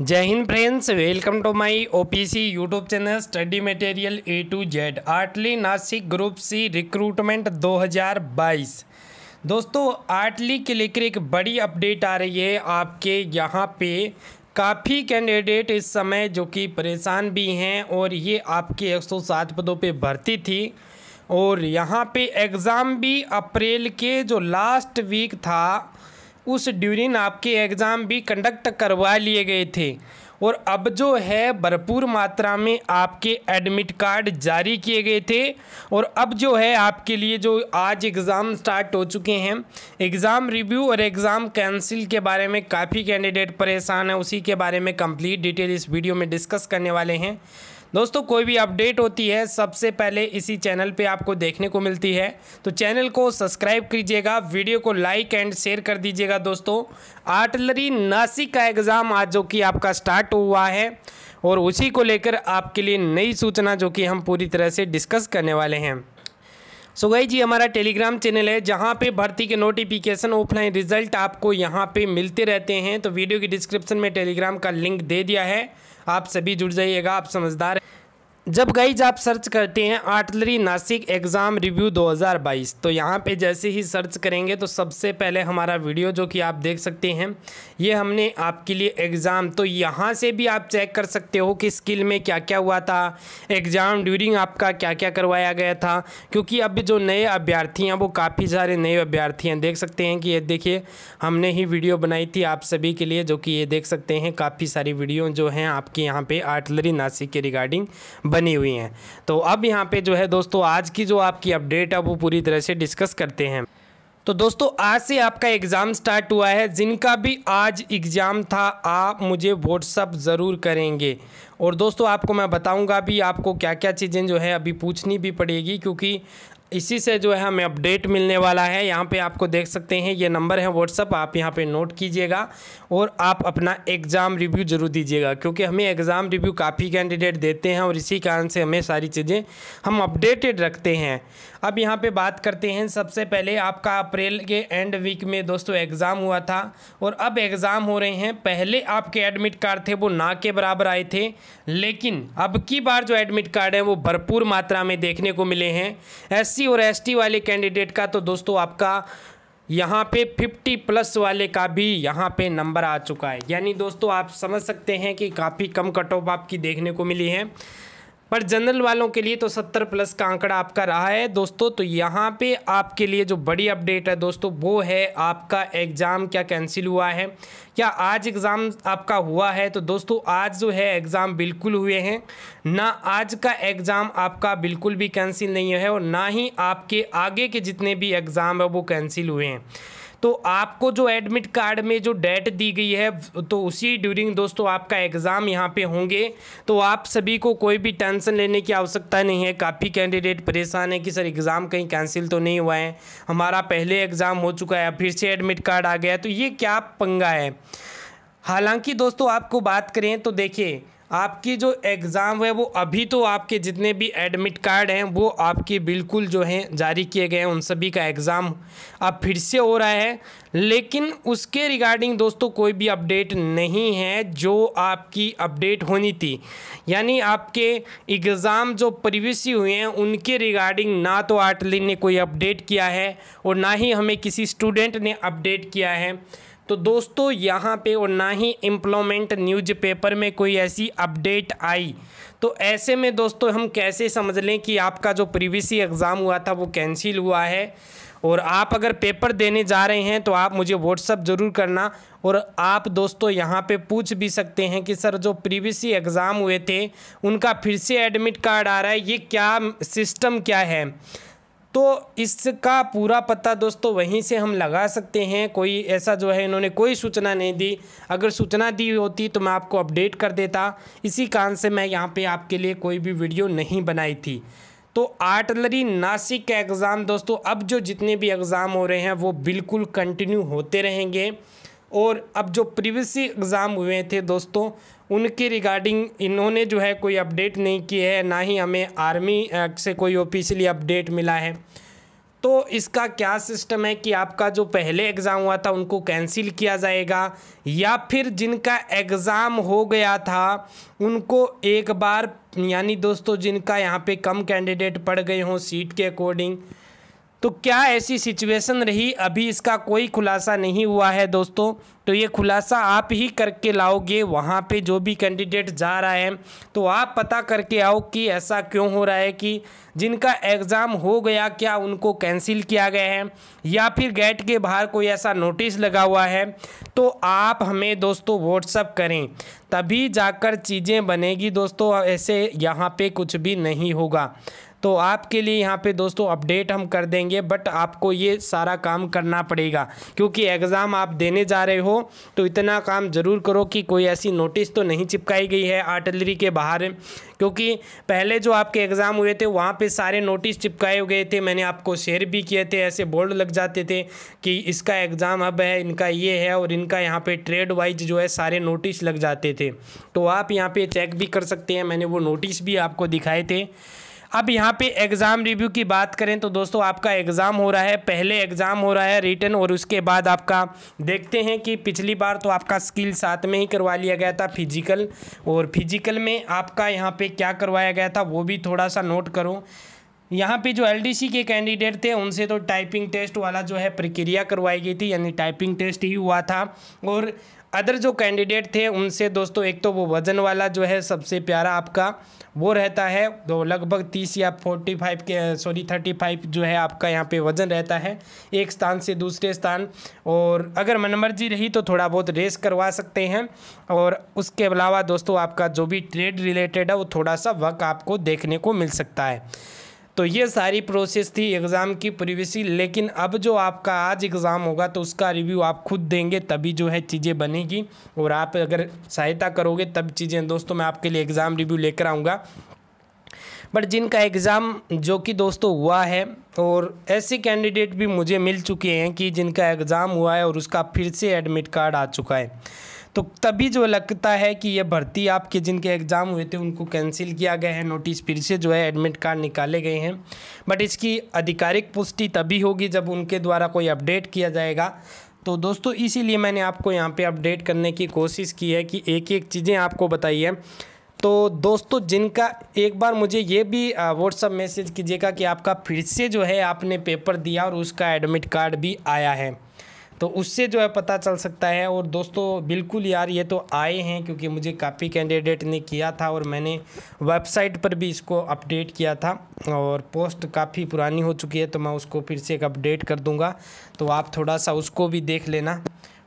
जय Hind friends welcome to my OPC YouTube channel study material A to Z आटली Nashik group C recruitment 2022 दोस्तों आटली के लेकर एक बड़ी अपडेट आ रही है आपके यहाँ पे काफ़ी कैंडिडेट इस समय जो कि परेशान भी हैं और ये आपके 107 पदों पे भर्ती थी और यहाँ पे एग्ज़ाम भी अप्रैल के जो लास्ट वीक था उस ड्यूरिन आपके एग्ज़ाम भी कंडक्ट करवा लिए गए थे और अब जो है भरपूर मात्रा में आपके एडमिट कार्ड जारी किए गए थे और अब जो है आपके लिए जो आज एग्ज़ाम स्टार्ट हो चुके हैं एग्ज़ाम रिव्यू और एग्ज़ाम कैंसिल के बारे में काफ़ी कैंडिडेट परेशान है उसी के बारे में कंप्लीट डिटेल इस वीडियो में डिस्कस करने वाले हैं दोस्तों कोई भी अपडेट होती है सबसे पहले इसी चैनल पे आपको देखने को मिलती है तो चैनल को सब्सक्राइब कीजिएगा वीडियो को लाइक एंड शेयर कर दीजिएगा दोस्तों आर्टलरी नासिक का एग्ज़ाम आज जो कि आपका स्टार्ट हुआ है और उसी को लेकर आपके लिए नई सूचना जो कि हम पूरी तरह से डिस्कस करने वाले हैं सो गई जी हमारा टेलीग्राम चैनल है जहाँ पे भर्ती के नोटिफिकेशन ऑफलाइन रिजल्ट आपको यहाँ पे मिलते रहते हैं तो वीडियो की डिस्क्रिप्शन में टेलीग्राम का लिंक दे दिया है आप सभी जुड़ जाइएगा आप समझदार जब गाइज आप सर्च करते हैं आर्टलरी नासिक एग्ज़ाम रिव्यू 2022 तो यहाँ पे जैसे ही सर्च करेंगे तो सबसे पहले हमारा वीडियो जो कि आप देख सकते हैं ये हमने आपके लिए एग्ज़ाम तो यहाँ से भी आप चेक कर सकते हो कि स्किल में क्या क्या हुआ था एग्ज़ाम ड्यूरिंग आपका क्या क्या करवाया गया था क्योंकि अब जो नए अभ्यर्थी हैं वो काफ़ी सारे नए अभ्यर्थी हैं देख सकते हैं कि ये देखिए हमने ही वीडियो बनाई थी आप सभी के लिए जो कि ये देख सकते हैं काफ़ी सारी वीडियो जो हैं आपके यहाँ पर आर्टलरी नासिक के रिगार्डिंग बनी हुई हैं तो अब यहाँ पे जो है दोस्तों आज की जो आपकी अपडेट है वो पूरी तरह से डिस्कस करते हैं तो दोस्तों आज से आपका एग्ज़ाम स्टार्ट हुआ है जिनका भी आज एग्ज़ाम था आप मुझे व्हाट्सअप ज़रूर करेंगे और दोस्तों आपको मैं बताऊंगा भी आपको क्या क्या चीज़ें जो है अभी पूछनी भी पड़ेगी क्योंकि इसी से जो है हमें अपडेट मिलने वाला है यहाँ पे आपको देख सकते हैं ये नंबर है व्हाट्सअप आप यहाँ पे नोट कीजिएगा और आप अपना एग्ज़ाम रिव्यू ज़रूर दीजिएगा क्योंकि हमें एग्ज़ाम रिव्यू काफ़ी कैंडिडेट देते हैं और इसी कारण से हमें सारी चीज़ें हम अपडेटेड रखते हैं अब यहाँ पे बात करते हैं सबसे पहले आपका अप्रैल के एंड वीक में दोस्तों एग्ज़ाम हुआ था और अब एग्ज़ाम हो रहे हैं पहले आपके एडमिट कार्ड थे वो ना के बराबर आए थे लेकिन अब की बार जो एडमिट कार्ड है वो भरपूर मात्रा में देखने को मिले हैं ऐसे एससी और एसटी वाले कैंडिडेट का तो दोस्तों आपका यहाँ पे 50 प्लस वाले का भी यहाँ पे नंबर आ चुका है यानी दोस्तों आप समझ सकते हैं कि काफ़ी कम कट ऑफ आपकी देखने को मिली है पर जनरल वालों के लिए तो 70 प्लस का आंकड़ा आपका रहा है दोस्तों तो यहाँ पे आपके लिए जो बड़ी अपडेट है दोस्तों वो है आपका एग्ज़ाम क्या कैंसिल हुआ है क्या आज एग्ज़ाम आपका हुआ है तो दोस्तों आज जो है एग्ज़ाम बिल्कुल हुए हैं ना आज का एग्ज़ाम आपका बिल्कुल भी कैंसिल नहीं है और ना ही आपके आगे के जितने भी एग्ज़ाम है वो कैंसिल हुए हैं तो आपको जो एडमिट कार्ड में जो डेट दी गई है तो उसी ड्यूरिंग दोस्तों आपका एग्ज़ाम यहाँ पे होंगे तो आप सभी को कोई भी टेंशन लेने की आवश्यकता नहीं है काफ़ी कैंडिडेट परेशान है कि सर एग्ज़ाम कहीं कैंसिल तो नहीं हुआ है हमारा पहले एग्ज़ाम हो चुका है फिर से एडमिट कार्ड आ गया तो ये क्या पंगा है हालांकि दोस्तों आपको बात करें तो देखिए आपकी जो एग्ज़ाम है वो अभी तो आपके जितने भी एडमिट कार्ड हैं वो आपके बिल्कुल जो हैं जारी किए गए हैं उन सभी का एग्ज़ाम अब फिर से हो रहा है लेकिन उसके रिगार्डिंग दोस्तों कोई भी अपडेट नहीं है जो आपकी अपडेट होनी थी यानी आपके एग्ज़ाम जो प्रीवियसली हुए हैं उनके रिगार्डिंग ना तो आर्टली ने कोई अपडेट किया है और ना ही हमें किसी स्टूडेंट ने अपडेट किया है तो दोस्तों यहाँ पे और ना ही न्यूज न्यूज़पेपर में कोई ऐसी अपडेट आई तो ऐसे में दोस्तों हम कैसे समझ लें कि आपका जो प्रीवियसली एग्ज़ाम हुआ था वो कैंसिल हुआ है और आप अगर पेपर देने जा रहे हैं तो आप मुझे व्हाट्सअप ज़रूर करना और आप दोस्तों यहाँ पे पूछ भी सकते हैं कि सर जो प्रीवियसली एग्ज़ाम हुए थे उनका फिर से एडमिट कार्ड आ रहा है ये क्या सिस्टम क्या है तो इसका पूरा पता दोस्तों वहीं से हम लगा सकते हैं कोई ऐसा जो है इन्होंने कोई सूचना नहीं दी अगर सूचना दी होती तो मैं आपको अपडेट कर देता इसी कारण से मैं यहाँ पे आपके लिए कोई भी वीडियो नहीं बनाई थी तो आर्टलरी नासिक का एग्ज़ाम दोस्तों अब जो जितने भी एग्ज़ाम हो रहे हैं वो बिल्कुल कंटिन्यू होते रहेंगे और अब जो प्रीवियस एग्ज़ाम हुए थे दोस्तों उनके रिगार्डिंग इन्होंने जो है कोई अपडेट नहीं की है ना ही हमें आर्मी से कोई ऑफिशियली अपडेट मिला है तो इसका क्या सिस्टम है कि आपका जो पहले एग्ज़ाम हुआ था उनको कैंसिल किया जाएगा या फिर जिनका एग्ज़ाम हो गया था उनको एक बार यानी दोस्तों जिनका यहाँ पे कम कैंडिडेट पड़ गए हों सीट के अकॉर्डिंग तो क्या ऐसी सिचुएशन रही अभी इसका कोई खुलासा नहीं हुआ है दोस्तों तो ये खुलासा आप ही करके लाओगे वहाँ पे जो भी कैंडिडेट जा रहा है तो आप पता करके आओ कि ऐसा क्यों हो रहा है कि जिनका एग्ज़ाम हो गया क्या उनको कैंसिल किया गया है या फिर गेट के बाहर कोई ऐसा नोटिस लगा हुआ है तो आप हमें दोस्तों व्हाट्सअप करें तभी जाकर चीज़ें बनेगी दोस्तों ऐसे यहाँ पर कुछ भी नहीं होगा तो आपके लिए यहाँ पे दोस्तों अपडेट हम कर देंगे बट आपको ये सारा काम करना पड़ेगा क्योंकि एग्ज़ाम आप देने जा रहे हो तो इतना काम ज़रूर करो कि कोई ऐसी नोटिस तो नहीं चिपकाई गई है आर्टिलरी के बाहर क्योंकि पहले जो आपके एग्ज़ाम हुए थे वहाँ पे सारे नोटिस चिपकाए गए थे मैंने आपको शेयर भी किए थे ऐसे बोर्ड लग जाते थे कि इसका एग्ज़ाम अब है इनका ये है और इनका यहाँ पे ट्रेड वाइज जो है सारे नोटिस लग जाते थे तो आप यहाँ पे चेक भी कर सकते हैं मैंने वो नोटिस भी आपको दिखाए थे अब यहाँ पे एग्ज़ाम रिव्यू की बात करें तो दोस्तों आपका एग्ज़ाम हो रहा है पहले एग्ज़ाम हो रहा है रिटर्न और उसके बाद आपका देखते हैं कि पिछली बार तो आपका स्किल साथ में ही करवा लिया गया था फिजिकल और फिजिकल में आपका यहाँ पे क्या करवाया गया था वो भी थोड़ा सा नोट करो यहाँ पे जो एलडीसी के कैंडिडेट थे उनसे तो टाइपिंग टेस्ट वाला जो है प्रक्रिया करवाई गई थी यानी टाइपिंग टेस्ट ही हुआ था और अदर जो कैंडिडेट थे उनसे दोस्तों एक तो वो वज़न वाला जो है सबसे प्यारा आपका वो रहता है तो लगभग तीस या फोर्टी फाइव के सॉरी थर्टी फाइव जो है आपका यहाँ पे वज़न रहता है एक स्थान से दूसरे स्थान और अगर मनमर्जी रही तो थोड़ा बहुत रेस करवा सकते हैं और उसके अलावा दोस्तों आपका जो भी ट्रेड रिलेटेड है वो थोड़ा सा वक्त आपको देखने को मिल सकता है तो ये सारी प्रोसेस थी एग्ज़ाम की प्रीवियसली लेकिन अब जो आपका आज एग्ज़ाम होगा तो उसका रिव्यू आप खुद देंगे तभी जो है चीज़ें बनेगी और आप अगर सहायता करोगे तब चीज़ें दोस्तों मैं आपके लिए एग्ज़ाम रिव्यू लेकर आऊँगा बट जिनका एग्ज़ाम जो कि दोस्तों हुआ है और ऐसे कैंडिडेट भी मुझे मिल चुके हैं कि जिनका एग्ज़ाम हुआ है और उसका फिर से एडमिट कार्ड आ चुका है तो तभी जो लगता है कि ये भर्ती आपके जिनके एग्ज़ाम हुए थे उनको कैंसिल किया गया है नोटिस फिर से जो है एडमिट कार्ड निकाले गए हैं बट इसकी आधिकारिक पुष्टि तभी होगी जब उनके द्वारा कोई अपडेट किया जाएगा तो दोस्तों इसीलिए मैंने आपको यहाँ पे अपडेट करने की कोशिश की है कि एक एक चीज़ें आपको बताइए तो दोस्तों जिनका एक बार मुझे ये भी व्हाट्सअप मैसेज कीजिएगा कि आपका फिर से जो है आपने पेपर दिया और उसका एडमिट कार्ड भी आया है तो उससे जो है पता चल सकता है और दोस्तों बिल्कुल यार ये तो आए हैं क्योंकि मुझे काफ़ी कैंडिडेट ने किया था और मैंने वेबसाइट पर भी इसको अपडेट किया था और पोस्ट काफ़ी पुरानी हो चुकी है तो मैं उसको फिर से एक अपडेट कर दूँगा तो आप थोड़ा सा उसको भी देख लेना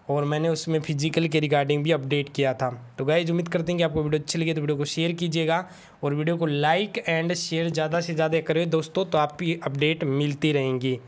और मैंने उसमें फिजिकल के रिगार्डिंग भी अपडेट किया था तो गाइज उम्मीद करते हैं कि आपको वीडियो अच्छी लगी तो वीडियो को शेयर कीजिएगा और वीडियो को लाइक एंड शेयर ज़्यादा से ज़्यादा करें दोस्तों तो आपकी अपडेट मिलती रहेंगी